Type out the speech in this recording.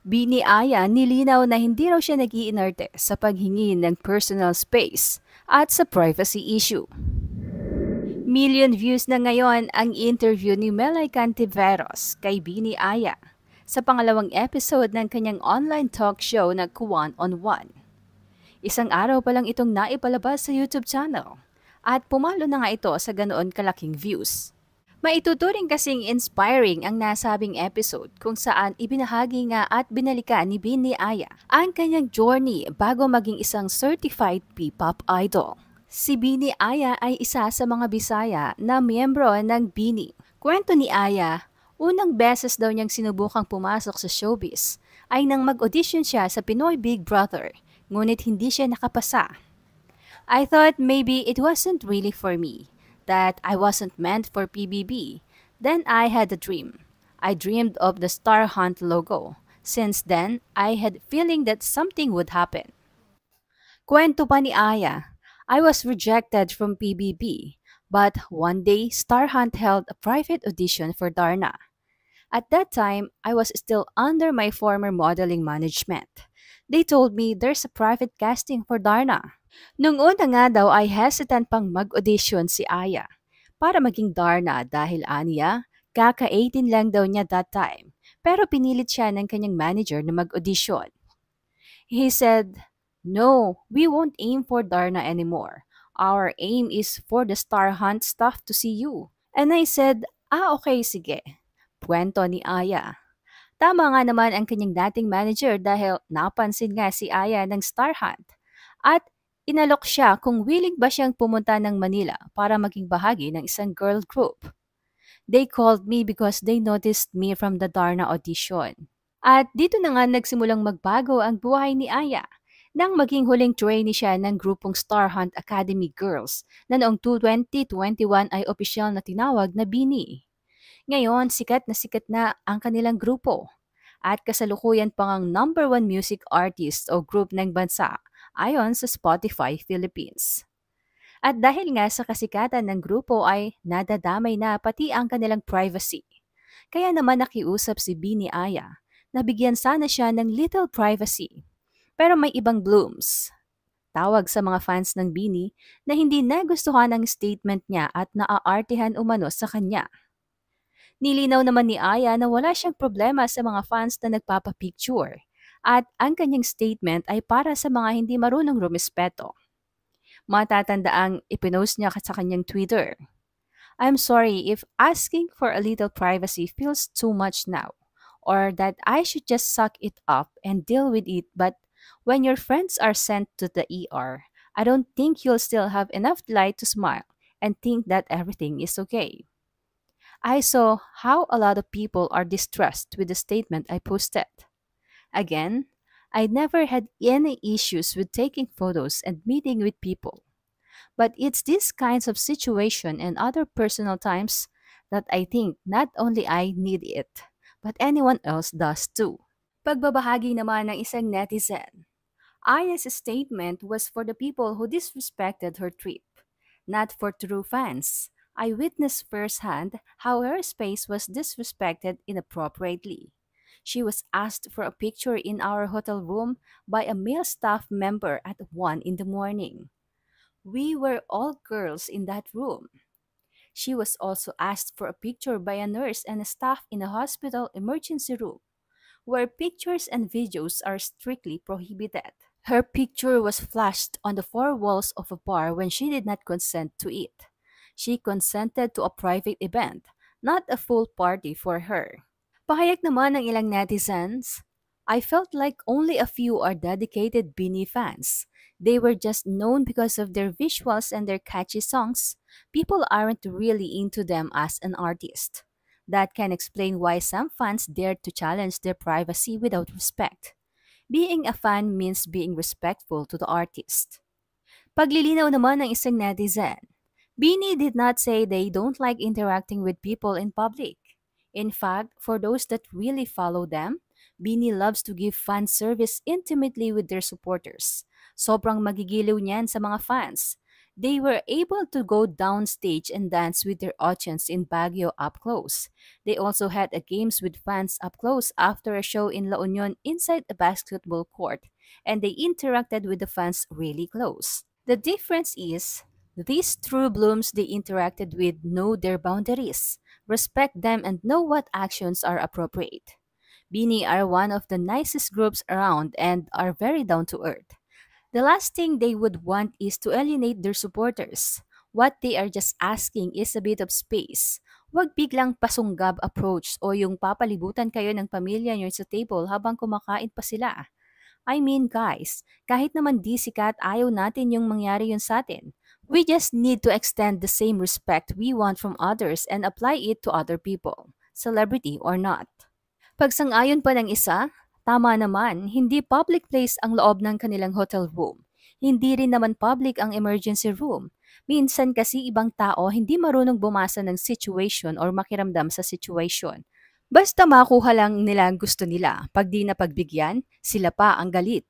Biniaya nilinaw na hindi raw siya nag-iinarte sa paghingi ng personal space at sa privacy issue. Million views na ngayon ang interview ni Melay Cantiveros kay Bini Aya sa pangalawang episode ng kanyang online talk show na Kuwan on One. Isang araw pa lang itong naipalabas sa YouTube channel at pumalo na nga ito sa ganoon kalaking views. Maituturing kasing inspiring ang nasabing episode kung saan ibinahagi nga at binalikan ni Bin Aya ang kanyang journey bago maging isang certified P-pop idol. Si Bini Aya ay isa sa mga Bisaya na miyembro ng Bini. Kwento ni Aya, unang beses daw niyang sinubukang pumasok sa showbiz ay nang mag-audition siya sa Pinoy Big Brother, ngunit hindi siya nakapasa. I thought maybe it wasn't really for me. that I wasn't meant for PBB. Then I had a dream. I dreamed of the Star Hunt logo. Since then, I had feeling that something would happen. Kwento pa ni Aya, I was rejected from PBB, but one day Star Hunt held a private audition for Darna. At that time, I was still under my former modeling management. They told me there's a private casting for Darna. Nung una nga daw ay hesitant pang mag-audition si Aya para maging Darna dahil Anya, kaka-18 lang daw niya that time. Pero pinilit siya ng kanyang manager na mag-audition. He said, No, we won't aim for Darna anymore. Our aim is for the Star Hunt staff to see you. And I said, Ah, okay, sige. Puwento ni Aya. Tama nga naman ang kanyang dating manager dahil napansin nga si Aya ng Star Hunt at inalok siya kung willing ba siyang pumunta ng Manila para maging bahagi ng isang girl group. They called me because they noticed me from the Darna audition. At dito na nga nagsimulang magbago ang buhay ni Aya nang maging huling trainee siya ng grupong Star Hunt Academy Girls na noong 2021 ay opisyal na tinawag na Bini. Ngayon, sikat na sikat na ang kanilang grupo at kasalukuyan pang ang number one music artist o group ng bansa ayon sa Spotify Philippines. At dahil nga sa kasikatan ng grupo ay nadadamay na pati ang kanilang privacy. Kaya naman nakiusap si Bini Aya na bigyan sana siya ng little privacy. Pero may ibang blooms, tawag sa mga fans ng Bini na hindi nagustuhan ang statement niya at naaartihan umano sa kanya. Nilinaw naman ni Aya na wala siyang problema sa mga fans na nagpapapicture at ang kanyang statement ay para sa mga hindi marunong rumispeto. Matatanda ang ipinost niya sa kanyang Twitter. I'm sorry if asking for a little privacy feels too much now or that I should just suck it up and deal with it but when your friends are sent to the ER, I don't think you'll still have enough light to smile and think that everything is okay. I saw how a lot of people are distressed with the statement I posted. Again, I never had any issues with taking photos and meeting with people. But it's these kinds of situation and other personal times that I think not only I need it, but anyone else does too. Pagbabahagi naman ng isang netizen. Aya's statement was for the people who disrespected her trip, not for true fans I witnessed firsthand how her space was disrespected inappropriately. She was asked for a picture in our hotel room by a male staff member at 1 in the morning. We were all girls in that room. She was also asked for a picture by a nurse and a staff in a hospital emergency room, where pictures and videos are strictly prohibited. Her picture was flashed on the four walls of a bar when she did not consent to it she consented to a private event, not a full party for her. Pahayag naman ng ilang netizens, I felt like only a few are dedicated Beanie fans. They were just known because of their visuals and their catchy songs. People aren't really into them as an artist. That can explain why some fans dare to challenge their privacy without respect. Being a fan means being respectful to the artist. Paglilinaw naman ng isang netizen. Beanie did not say they don't like interacting with people in public. In fact, for those that really follow them, Beanie loves to give fan service intimately with their supporters. Sobrang magigiliw niyan sa mga fans. They were able to go downstage and dance with their audience in Baguio up close. They also had a games with fans up close after a show in La Union inside a basketball court, and they interacted with the fans really close. The difference is These true blooms they interacted with know their boundaries, respect them, and know what actions are appropriate. Bini are one of the nicest groups around and are very down to earth. The last thing they would want is to alienate their supporters. What they are just asking is a bit of space. Huwag biglang pasunggab approach o yung papalibutan kayo ng pamilya nyo sa table habang kumakain pa sila. I mean guys, kahit naman di sikat ayaw natin yung mangyari yun sa atin. We just need to extend the same respect we want from others and apply it to other people, celebrity or not. Pagsang-ayon pa ng isa, tama naman, hindi public place ang loob ng kanilang hotel room. Hindi rin naman public ang emergency room. Minsan kasi ibang tao hindi marunong bumasa ng situation or makiramdam sa situation. Basta makuha lang nila gusto nila. Pag di na pagbigyan, sila pa ang galit.